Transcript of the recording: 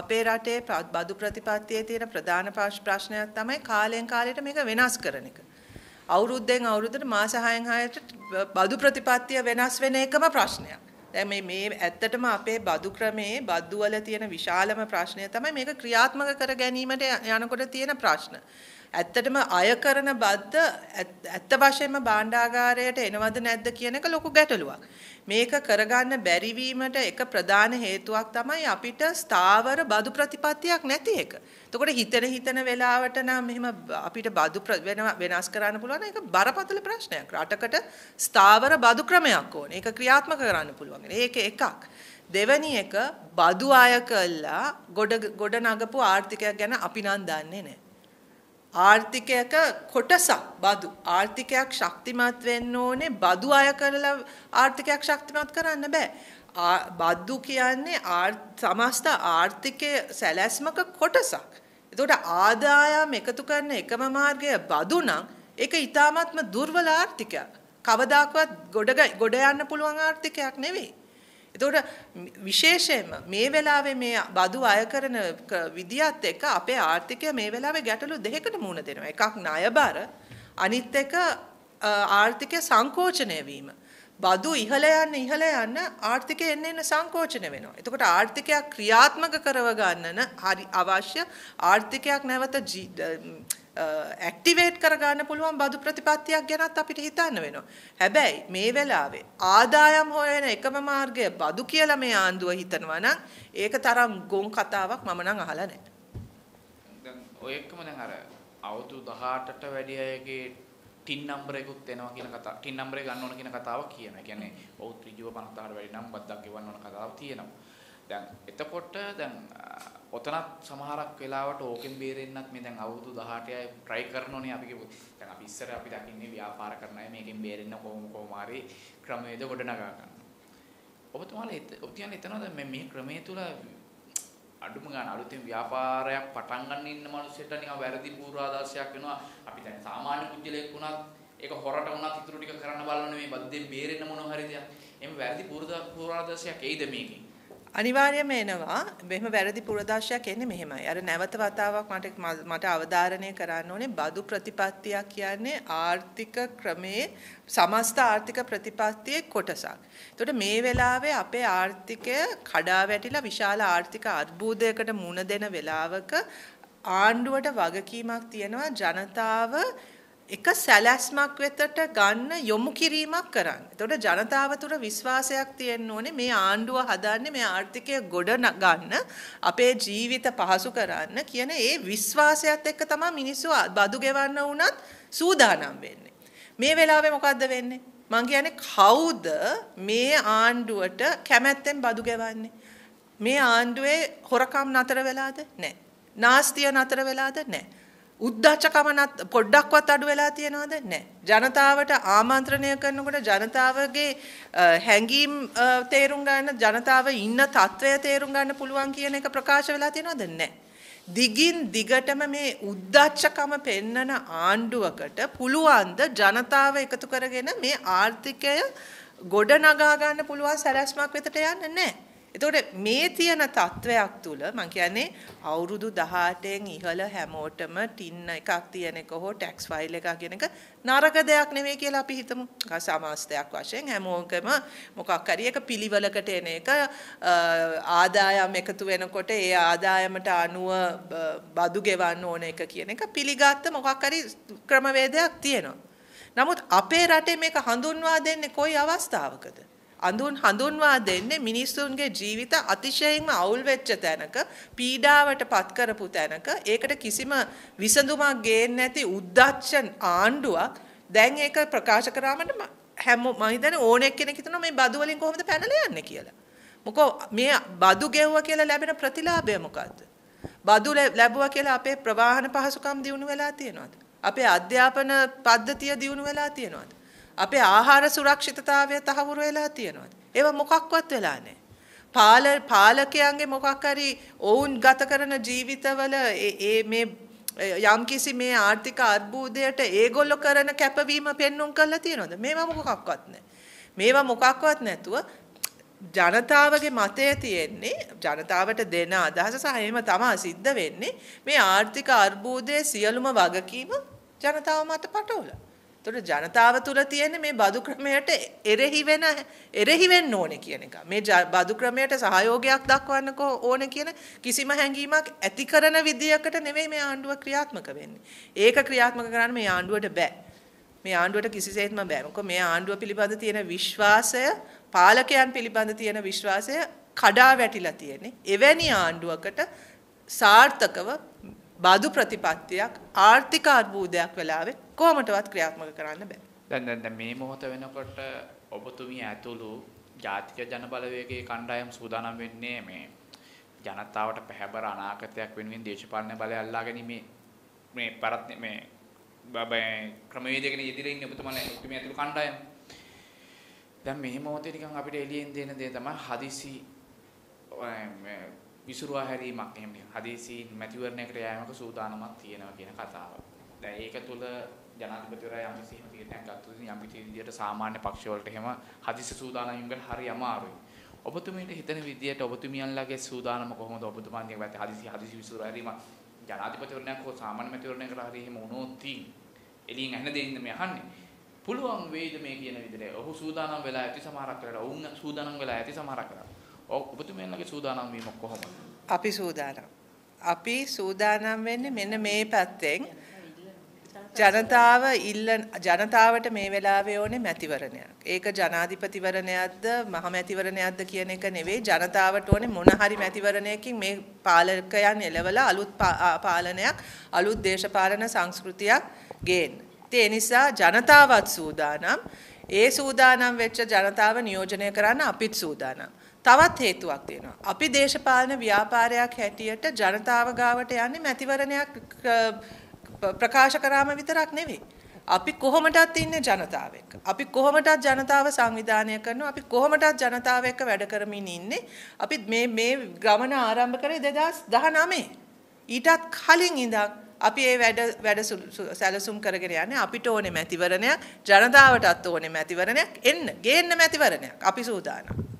අපේ රටේ බදු ප්‍රතිපත්තියේ තියෙන ප්‍රධාන ප්‍රශ්නයක් තමයි කාලයෙන් කාලයට මේක වෙනස් කරන එක. අවුරුද්දෙන් අවුරුද්දට මාස 6න් 6ට බදු ප්‍රතිපත්තිය වෙනස් වෙන එකම ප්‍රශ්නයක්. දැන් මේ මේ ඇත්තටම අපේ බදු ක්‍රමයේ බද්දු වල තියෙන විශාලම ප්‍රශ්නය තමයි මේක ක්‍රියාත්මක කර ගැනීමට යනකොට තියෙන ප්‍රශ්න. ඇත්තටම අය කරන බද්ද ඇත්ත වශයෙන්ම භාණ්ඩාගාරයට එනවද නැද්ද කියන එක ලොකු ගැටලුවක්. මේක කරගන්න බැරිවීමට එක ප්‍රධාන හේතුවක් තමයි අපිට ස්ථාවර බදු ප්‍රතිපත්තියක් නැති එක. එතකොට හිතන හිතන වෙලාවට නම් මෙහෙම අපිට බදු වෙනස් කරන්න පුළුවන් ඒක බරපතල ප්‍රශ්නයක්. රටකට ස්ථාවර බදු ක්‍රමයක් ඕනේ. ඒක ක්‍රියාත්මක කරන්න පුළුවන්. ඒක එකක්. දෙවැනි එක බදු අය කළා ගොඩ ගොඩ නගපු ආර්ථිකයක් ගැන අපි නම් දන්නේ නැහැ. ආර්ථිකයක කොටසක් බදු ආර්ථිකයක් ශක්තිමත් වෙන්න ඕනේ බදු අය කරලා ආර්ථිකයක් ශක්තිමත් කරන්න බෑ බද්දු කියන්නේ සමස්ත ආර්ථිකය සැලැස්මක කොටසක් එතකොට ආදායම් එකතු කරන එකම මාර්ගය බදු නම් ඒක ඊටාත්ම දුර්වල ආර්ථිකයක් කවදාකවත් ගොඩ ගොඩ යන්න පුළුවන් ආර්ථිකයක් නෙවෙයි එතකොට විශේෂයෙන්ම මේ වෙලාවේ මේ බදු අය කරන විදියත් එක්ක අපේ ආර්ථිකය මේ වෙලාවේ ගැටලු දෙකකට මුහුණ දෙනවා. එකක් ණය බර, අනිත් එක ආර්ථිකය සංකෝචනය වීම. බදු ඉහළ යන්න ඉහළ යන්න ආර්ථිකය එන්න එන්න සංකෝචන වෙනවා. එතකොට ආර්ථිකයක් ක්‍රියාත්මක කරව ගන්නන හරි අවශ්‍ය ආර්ථිකයක් නැවත ඇක්ටිවේට් කරගන්න පුළුවන් බදු ප්‍රතිපත්තියක් ගැනත් අපිට හිතන්න වෙනවා. හැබැයි මේ වෙලාවේ ආදායම් හොයන එකම මාර්ගය බදු කියලා මේ ආණ්ඩුව හිතනවා නම් ඒක තරම් ගොන් කතාවක් මම නම් අහලා නැහැ. දැන් ඔය එක්කම දැන් අර අවුරුදු 18ට වැඩි අයගේ ටින් නම්බර් එකකුත් එනවා කියන කතාව ටින් නම්බර් එක ගන්න ඕන කියන කතාවක් කියනවා. ඒ කියන්නේ ඔව් ත්‍රිජුව 50කට වැඩි නම් බද්දක් ගෙවන්න ඕන කතාවක් තියෙනවා. දැන් එතකොට දැන් ඔතනත් සමහරක් වෙලාවට ඕකෙන් බේරෙන්නත් මේ දැන් අවුරුදු 18යි try කරනෝනේ අපි කිව්වොත්. දැන් අපි ඉස්සර අපි දකින්නේ ව්‍යාපාර කරන අය මේකෙන් බේරෙන්න කොහොම කොහොම හරි ක්‍රමවේද ගොඩනගා ගන්න. ඔබතුමාලා ඔබතුමාලා එතනද මේ මේ ක්‍රමයේ තුල අඩුම ගන්න අලුතෙන් ව්‍යාපාරයක් පටන් ගන්න ඉන්න මිනිස්සුන්ට නිකන් වැරදි පූර්වාදර්ශයක් වෙනවා. අපි දැන් සාමාන්‍ය කුජලයක් වුණත් ඒක හොරට වුණත් ඉතුරු ටික කරන්න බලන්න මේ බද්දෙන් බේරෙන්න මොනවා හරි දෙයක්. එimhe වැරදි පූර්වාදර්ශයක් එයිද මේකේ? අනිවාර්යයෙන්ම එනවා. මෙහෙම වැරදි පුරදර්ශයක් එන්නේ මෙහෙමයි. අර නැවත වතාවක් මට මට අවධාරණය කරන්න ඕනේ බදු ප්‍රතිපත්තියක් කියන්නේ ආර්ථික ක්‍රමයේ සමස්ත ආර්ථික ප්‍රතිපත්තියේ කොටසක්. එතකොට මේ වෙලාවේ අපේ ආර්ථිකය කඩා වැටිලා විශාල ආර්ථික අර්බුදයකට මුහුණ දෙන වෙලාවක ආණ්ඩුවට වගකීමක් තියෙනවා ජනතාව එක සැලැස්මක් වෙතට ගන්න යොමු කිරීමක් කරන්න. එතකොට ජනතාව තුර විශ්වාසයක් තියෙන්න ඕනේ මේ ආණ්ඩුව හදන්නේ මේ ආර්ථිකය ගොඩ ගන්න, අපේ ජීවිත පහසු කරන්න කියන ඒ විශ්වාසයත් එක්ක තමයි මිනිස්සු බදු ගෙවන්න වුණත් සූදානම් වෙන්නේ. මේ වෙලාවේ මොකද්ද වෙන්නේ? මං කියන්නේ කවුද මේ ආණ්ඩුවට කැමැත්තෙන් බදු ගෙවන්නේ? මේ ආණ්ඩුවේ හොරකම් නතර වෙලාද? නැහැ. නාස්තිය නතර වෙලාද? නැහැ. උද්දච්චකමනත් පොඩ්ඩක්වත් අඩු වෙලා තියෙනවද නැහැ. ජනතාවට ආමන්ත්‍රණය කරනකොට ජනතාවගේ හැඟීම් තේරුම් ගන්න ජනතාව ඉන්න තත්ත්වය තේරුම් ගන්න පුළුවන් කියන එක ප්‍රකාශ වෙලා තියෙනවද නැහැ. දිගින් දිගටම මේ උද්දච්චකම පෙන්නන ආණ්ඩුවකට පුළුවන්ද ජනතාව එකතු කරගෙන මේ ආර්ථිකය ගොඩ නගා ගන්න පුළුවන් සැලැස්මක් වෙතට යන්න නැහැ. එතකොට මේ තියෙන තත්වයක් තුල මම කියන්නේ අවුරුදු 18න් ඉහළ හැමෝටම ටින් එකක් තියෙන එක හෝ ටැක්ස් ෆයිල් එකක් කියන එක නරක දෙයක් නෙමෙයි කියලා අපි හිතමු. සමාස්තයක් වශයෙන් හැමෝකම මොකක් හරි එක පිළිවෙලකට එන එක ආදායම් එකතු වෙනකොට ඒ ආදායමට අනුව බදු ගෙවන්න ඕන එක කියන එක පිළිගත්ත මොකක් හරි ක්‍රමවේදයක් තියෙනවා. නමුත් අපේ රටේ මේක හඳුන්වා දෙන්නේ කොයි අවස්ථාවකද? අඳුන් හඳුන්වා දෙන්නේ මිනිස්සුන්ගේ ජීවිත අතිශයින්ම අවුල් වෙච්ච තැනක පීඩාවට පත් කරපු තැනක ඒකට කිසිම විසඳුමක් ගේන්නේ නැති උද්දච්ච ආණ්ඩුවක් දැන් ඒක ප්‍රකාශ කරාමට හැම මම හිතන්නේ ඕනෙක් කෙනෙක් හිතනවා මේ බදු වලින් කොහොමද පැනලා යන්නේ කියලා. මොකෝ මේ බදු ගෙව්ව කියලා ලැබෙන ප්‍රතිලාභය මොකද්ද? බදු ලැබුවා කියලා අපේ ප්‍රවාහන පහසුකම් දිනු වෙලා තියෙනවද? අපේ අධ්‍යාපන පද්ධතිය දිනු වෙලා තියෙනවද? අපේ ආහාර සුරක්ෂිතතාවය තහවුරු වෙලා තියෙනවද? ඒවා මොකක්වත් වෙලා නැහැ. පාල පාලකයන්ගේ මොකක් හරි ඔවුන් ගත කරන ජීවිතවල ඒ මේ යම්කිසි මේ ආර්ථික අර්බුදයට ඒගොල්ලෝ කරන කැපවීම පෙන්눔 කරලා තියෙනවද? මේවා මොකක්වත් නැහැ. මේවා මොකක්වත් නැතුව ජනතාවගේ මතය තියෙන්නේ ජනතාවට දෙන අදහස සහ එහෙම තමයි සිද්ධ වෙන්නේ මේ ආර්ථික අර්බුදයේ සියලුම වගකීම ජනතාව මත පටවලා එතකොට ජනතාව තුල තියෙන මේ බදු ක්‍රමයට එරෙහි වෙන එරෙහි වෙන්න ඕනේ කියන එක. මේ බදු ක්‍රමයට සහයෝගයක් දක්වන්නකෝ ඕනේ කියන කිසිම හැඟීමක් ඇති කරන විදියකට නෙවෙයි මේ ආණ්ඩුව ක්‍රියාත්මක වෙන්නේ. ඒක ක්‍රියාත්මක කරන්න මේ ආණ්ඩුවට බෑ. මේ ආණ්ඩුවට කිසිසේත්ම බෑ. මොකද මේ ආණ්ඩුව පිළිබඳ තියෙන විශ්වාසය, පාලකයන් පිළිබඳ තියෙන විශ්වාසය කඩා වැටිලා තියෙන්නේ. එවැනි ආණ්ඩුවකට සාර්ථකව බාදු ප්‍රතිපත්තියක් ආර්ථික අර්බූදයක් වෙලාවේ කොහොමටවත් ක්‍රියාත්මක කරන්න බෑ. දැන් දැන් මේ මොහොත වෙනකොට ඔබතුමිය ඇතුළු ජාතික ජනබලවේගයේ කණ්ඩායම් සූදානම් වෙන්නේ මේ ජනතාවට පැහැබර අනාගතයක් වෙනුවෙන් දේශපාලන බලය අල්ලා ගැනීමේ මේ පරත් මේ බබේ ක්‍රමවේදයකින් ඉදිරියෙන් ඉන්න ඔබතුමාලා ඔබතුමිය ඇතුළු කණ්ඩායම. දැන් මේ මොහොතේ නිකන් අපිට එළියෙන් දෙන දේ තමයි හදිසි විසුරුවා හැරීමක් එහෙම හදිසියෙන් මැතිවරණයකට යෑමක සූදානමක් තියෙනවා කියන කතාව. දැන් ඒක තුළ ජනාධිපතිවරයා යම් කිසි එහෙම තීරණයක් ගත්තොත් යම් කිසි විදියට සාමාන්‍ය පක්ෂවලට එහෙම හදිසි සූදානම් වීමකට හරි අමාරුයි. ඔබතුමීට හිතන විදියට ඔබතුමියන්ලගේ සූදානම කොහොමද ඔබතුමාන්ගේ වැට හදිසි හදිසි විසුරුවා හැරීම ජනාධිපතිවරණයක් හෝ සාමාන්‍ය මැතිවරණයකට හරි එහෙම වුණොත් තියෙන්නේ. එළියෙන් ඇහෙන දෙයින්ද මේ අහන්නේ. පුළුවන් වේද මේ කියන විදිහට ඔහු සූදානම් වෙලා ඇති සමහරක් වෙලාවට ඔවුන් සූදානම් වෙලා ඇති සමහරක් වෙලාවට ඔබතුමන්ලගේ සූදානම් වීම කොහොමද? අපි සූදානම්. අපි සූදානම් වෙන්නේ මෙන්න මේ පැත්තෙන් ජනතාව ඉල්ල ජනතාවට මේ වෙලාවේ ඕනේ මැතිවරණයක්. ඒක ජනාධිපතිවරණයක්ද මහමැතිවරණයක්ද කියන එක නෙවෙයි ජනතාවට ඕනේ මොන හරි මැතිවරණයකින් මේ පාලකයන් එළවලා අලුත් පාලනයක් අලුත් දේශපාලන සංස්කෘතියක් ගේන්න. ඒ නිසා ජනතාවත් සූදානම් ඒ සූදානම් වෙච්ච ජනතාව නියෝජනය කරන්න අපිත් සූදානම්. තවත් හේතුවක් තියෙනවා. අපි දේශපාලන ව්‍යාපාරයක් හැටියට ජනතාව ගාවට යන්නේ මැතිවරණයක් ප්‍රකාශ කරාම විතරක් නෙවෙයි. අපි කොහොමටත් ඉන්නේ ජනතාව එක්ක. අපි කොහොමටත් ජනතාව සංවිධානය කරනවා. අපි කොහොමටත් ජනතාව එක්ක වැඩ කරමින් ඉන්නේ. අපි මේ මේ ගමන ආරම්භ කරේ 2019. ඊටත් කලින් ඉඳන් අපි ඒ වැඩ වැඩ සැලසුම් කරගෙන යන්නේ අපිට ඕනේ මැතිවරණයක්, ජනතාවටත් ඕනේ මැතිවරණයක් එන්න. ගේන්න මැතිවරණයක්. අපි සූදානම්.